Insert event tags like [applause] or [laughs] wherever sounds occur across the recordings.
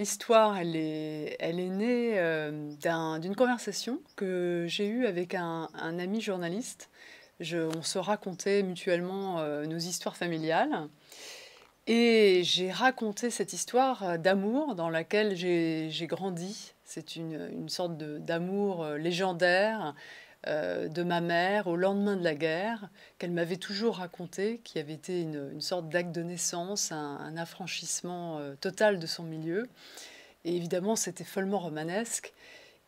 L'histoire, elle est, elle est née euh, d'une conversation que j'ai eue avec un, ami journaliste. Je, on se racontait mutuellement euh, nos histoires familiales. Et j'ai raconté cette histoire euh, d'amour dans laquelle j'ai grandi. C'est une, une, sorte d'amour légendaire euh, de ma mère au lendemain de la guerre, qu'elle m'avait toujours raconté, qui avait été une, sorte d'acte de naissance, un, affranchissement euh, total de son milieu. Et évidemment, c'était follement romanesque.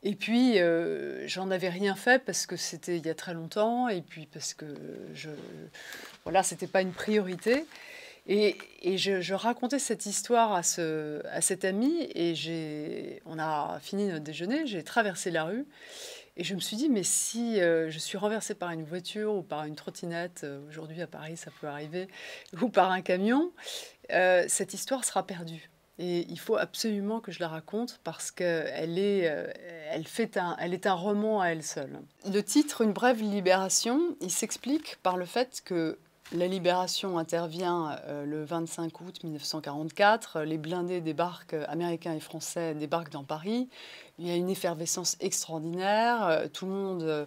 Et puis, euh, j'en avais rien fait parce que c'était il y a très longtemps, et puis parce que je, voilà, c'était pas une priorité. Et, je, racontais cette histoire à, ce, à cet ami et on a fini notre déjeuner, j'ai traversé la rue et je me suis dit, mais si euh, je suis renversée par une voiture ou par une trottinette, euh, aujourd'hui à Paris ça peut arriver, [laughs] ou par un camion, euh, cette histoire sera perdue. Et il faut absolument que je la raconte parce qu'elle est, elle fait un, elle est un roman à elle seule. Le titre, Une brève libération, il s'explique par le fait que la libération intervient euh, le 25 août 1944. Les blindés débarquent, euh, américains et français, débarquent dans Paris. Il y a une effervescence extraordinaire. Euh, tout le monde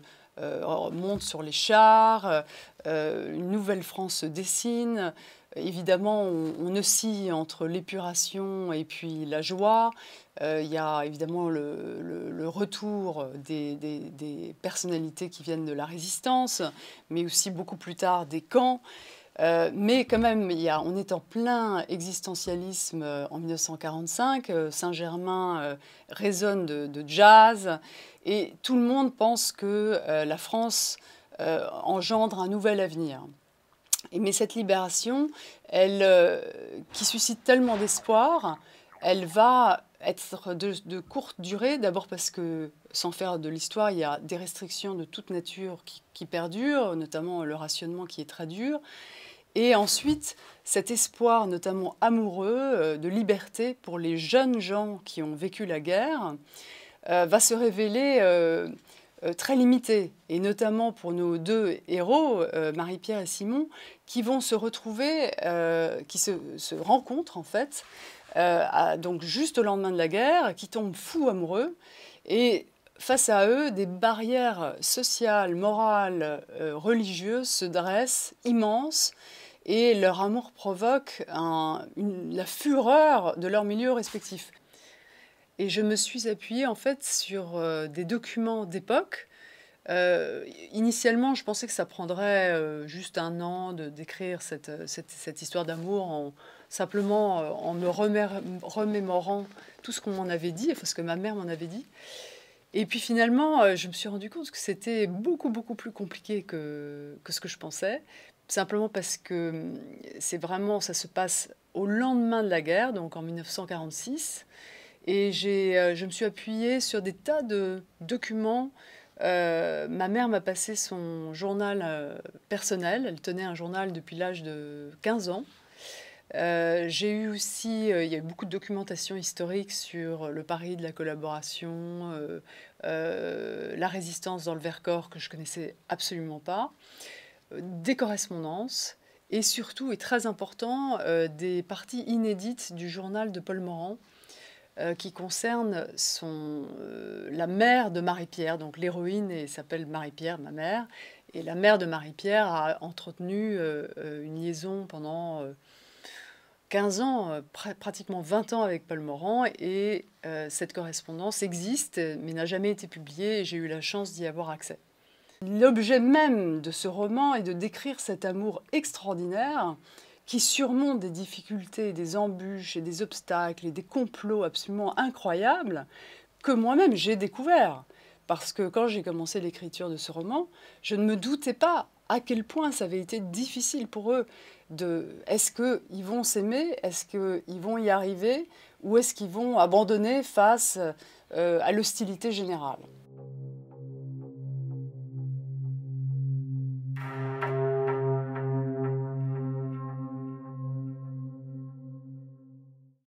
monte sur les chars. une nouvelle France se dessine. Évidemment, on, oscille entre l'épuration et puis la joie. Euh, il y a évidemment le, retour des, personnalités qui viennent de la résistance, mais aussi beaucoup plus tard des camps. Euh, mais quand même, on est en plein existentialisme euh, en 1945. Saint-Germain résonne de, jazz et tout le monde pense que la France engendre un nouvel avenir. Mais cette libération, elle, euh, qui suscite tellement d'espoir, elle va être de, courte durée, d'abord parce que, sans faire de l'histoire, il y a des restrictions de toute nature qui, perdurent, notamment le rationnement qui est très dur. Et ensuite, cet espoir, notamment amoureux, euh, de liberté pour les jeunes gens qui ont vécu la guerre, euh, va se révéler euh, très limité et notamment pour nos deux héros, euh, Marie-Pierre et Simon, qui vont se retrouver, euh, qui se, rencontrent en fait, donc juste au lendemain de la guerre, qui tombent fous amoureux, et face à eux, des barrières sociales, morales, religieuses se dressent immenses, et leur amour provoque la fureur de leurs milieux respectifs. Et je me suis appuyée en fait sur euh, des documents d'époque. Euh, initialement, je pensais que ça prendrait euh, juste un an de d'écrire cette, cette, histoire d'amour en, simplement en me remémorant tout ce qu'on m'en avait dit, enfin ce que ma mère m'en avait dit. Et puis finalement, je me suis rendu compte que c'était beaucoup, beaucoup plus compliqué que, que ce que je pensais, simplement parce que hum, c'est vraiment, ça se passe au lendemain de la guerre, donc en 1946. Et euh, je me suis appuyée sur des tas de documents. Euh, ma mère m'a passé son journal euh, personnel. Elle tenait un journal depuis l'âge de 15 ans. j'ai eu aussi, il y a eu beaucoup de documentation historique sur le Paris de la collaboration, la résistance dans le Vercors que je connaissais absolument pas, des correspondances et surtout, et très important, des parties inédites du journal de Paul Morand euh, qui concerne son, euh, la mère de Marie-Pierre. Donc l'héroïne s'appelle Marie-Pierre, ma mère. Et la mère de Marie-Pierre a entretenu euh, une liaison pendant 15 ans, pratiquement 20 ans avec Paul Morand. Et cette correspondance existe, mais n'a jamais été publiée. Et j'ai eu la chance d'y avoir accès. L'objet même de ce roman est de décrire cet amour extraordinaire qui surmontent des difficultés, des embûches et des obstacles et des complots absolument incroyables que moi-même j'ai découvert. Parce que quand j'ai commencé l'écriture de ce roman, je ne me doutais pas à quel point ça avait été difficile pour eux. De, est-ce qu'ils vont s'aimer Est-ce qu'ils vont y arriver Ou est-ce qu'ils vont abandonner face euh, à l'hostilité générale